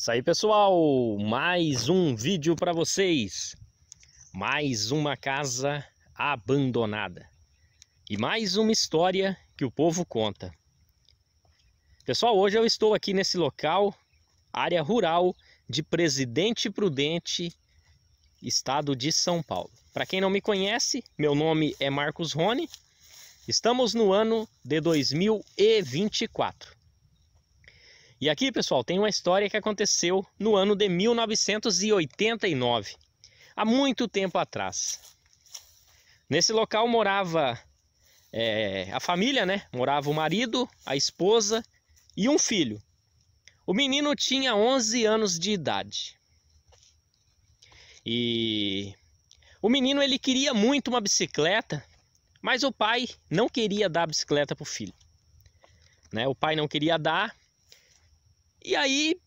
Isso aí, pessoal! Mais um vídeo para vocês. Mais uma casa abandonada. E mais uma história que o povo conta. Pessoal, hoje eu estou aqui nesse local, área rural de Presidente Prudente, estado de São Paulo. Para quem não me conhece, meu nome é Marcos Rony. Estamos no ano de 2024. E aqui, pessoal, tem uma história que aconteceu no ano de 1989, há muito tempo atrás. Nesse local morava é, a família, né? Morava o marido, a esposa e um filho. O menino tinha 11 anos de idade. E o menino ele queria muito uma bicicleta, mas o pai não queria dar a bicicleta para o filho. Né? O pai não queria dar e aí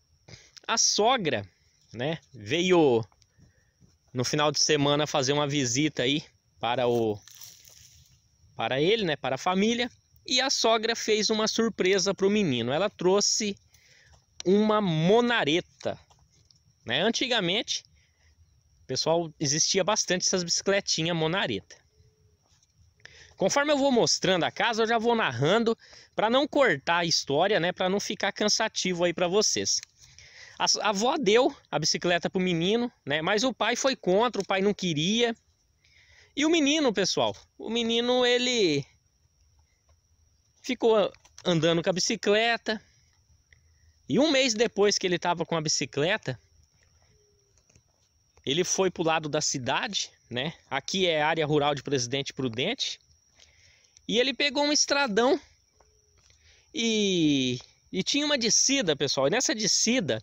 a sogra, né, veio no final de semana fazer uma visita aí para o para ele, né, para a família, e a sogra fez uma surpresa para o menino. Ela trouxe uma monareta, né? Antigamente, pessoal, existia bastante essas bicicletinhas monareta. Conforme eu vou mostrando a casa, eu já vou narrando para não cortar a história, né? Para não ficar cansativo aí para vocês. A, a avó deu a bicicleta pro menino, né? Mas o pai foi contra, o pai não queria. E o menino, pessoal, o menino ele ficou andando com a bicicleta. E um mês depois que ele estava com a bicicleta, ele foi para o lado da cidade, né? Aqui é área rural de Presidente Prudente. E ele pegou um estradão e, e tinha uma descida, pessoal. E nessa descida,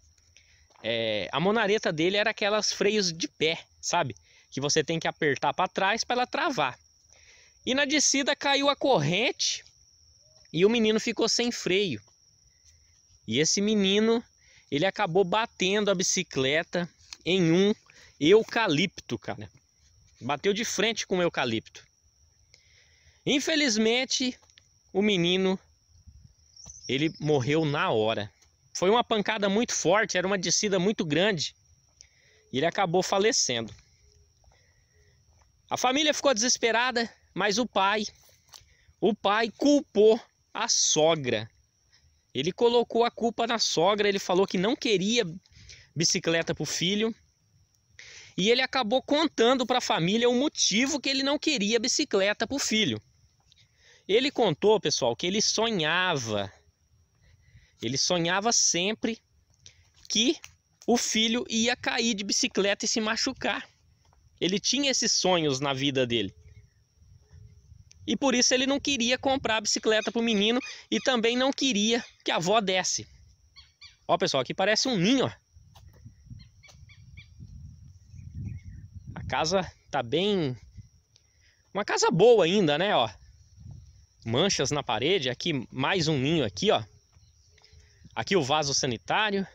é, a monareta dele era aquelas freios de pé, sabe? Que você tem que apertar para trás para ela travar. E na descida caiu a corrente e o menino ficou sem freio. E esse menino, ele acabou batendo a bicicleta em um eucalipto, cara. Bateu de frente com o eucalipto. Infelizmente, o menino ele morreu na hora. Foi uma pancada muito forte, era uma descida muito grande. E ele acabou falecendo. A família ficou desesperada, mas o pai, o pai culpou a sogra. Ele colocou a culpa na sogra, ele falou que não queria bicicleta para o filho. E ele acabou contando para a família o motivo que ele não queria bicicleta para o filho. Ele contou, pessoal, que ele sonhava, ele sonhava sempre que o filho ia cair de bicicleta e se machucar. Ele tinha esses sonhos na vida dele. E por isso ele não queria comprar a bicicleta para o menino e também não queria que a avó desse. Ó, pessoal, aqui parece um ninho. Ó. A casa tá bem. Uma casa boa ainda, né? Ó manchas na parede. Aqui mais um ninho aqui, ó. Aqui o vaso sanitário.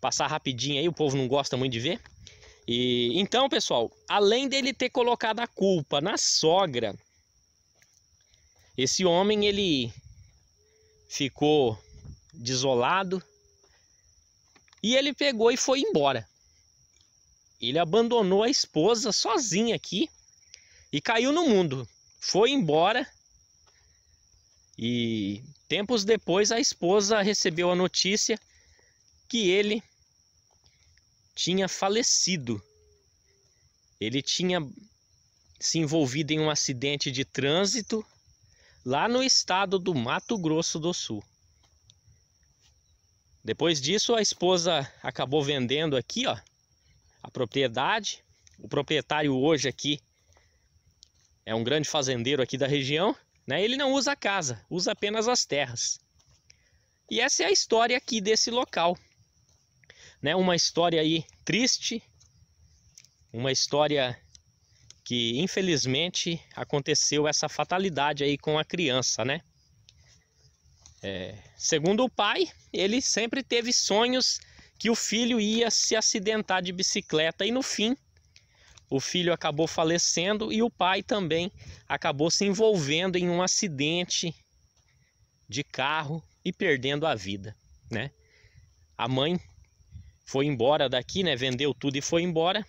Passar rapidinho aí, o povo não gosta muito de ver. E então, pessoal, além dele ter colocado a culpa na sogra, esse homem ele ficou desolado e ele pegou e foi embora. Ele abandonou a esposa sozinha aqui e caiu no mundo. Foi embora e tempos depois a esposa recebeu a notícia que ele tinha falecido. Ele tinha se envolvido em um acidente de trânsito lá no estado do Mato Grosso do Sul. Depois disso, a esposa acabou vendendo aqui, ó, a propriedade. O proprietário hoje aqui é um grande fazendeiro aqui da região. Né? Ele não usa a casa, usa apenas as terras. E essa é a história aqui desse local. Né? Uma história aí triste, uma história que infelizmente aconteceu essa fatalidade aí com a criança, né? É, segundo o pai, ele sempre teve sonhos que o filho ia se acidentar de bicicleta e no fim o filho acabou falecendo e o pai também acabou se envolvendo em um acidente de carro e perdendo a vida, né? A mãe foi embora daqui, né? Vendeu tudo e foi embora,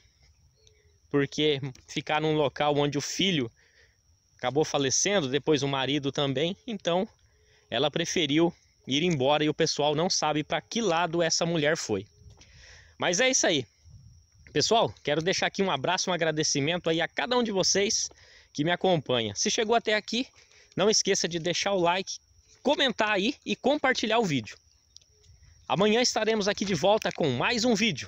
porque ficar num local onde o filho acabou falecendo, depois o marido também, então ela preferiu ir embora e o pessoal não sabe para que lado essa mulher foi. Mas é isso aí. Pessoal, quero deixar aqui um abraço, um agradecimento aí a cada um de vocês que me acompanha. Se chegou até aqui, não esqueça de deixar o like, comentar aí e compartilhar o vídeo. Amanhã estaremos aqui de volta com mais um vídeo.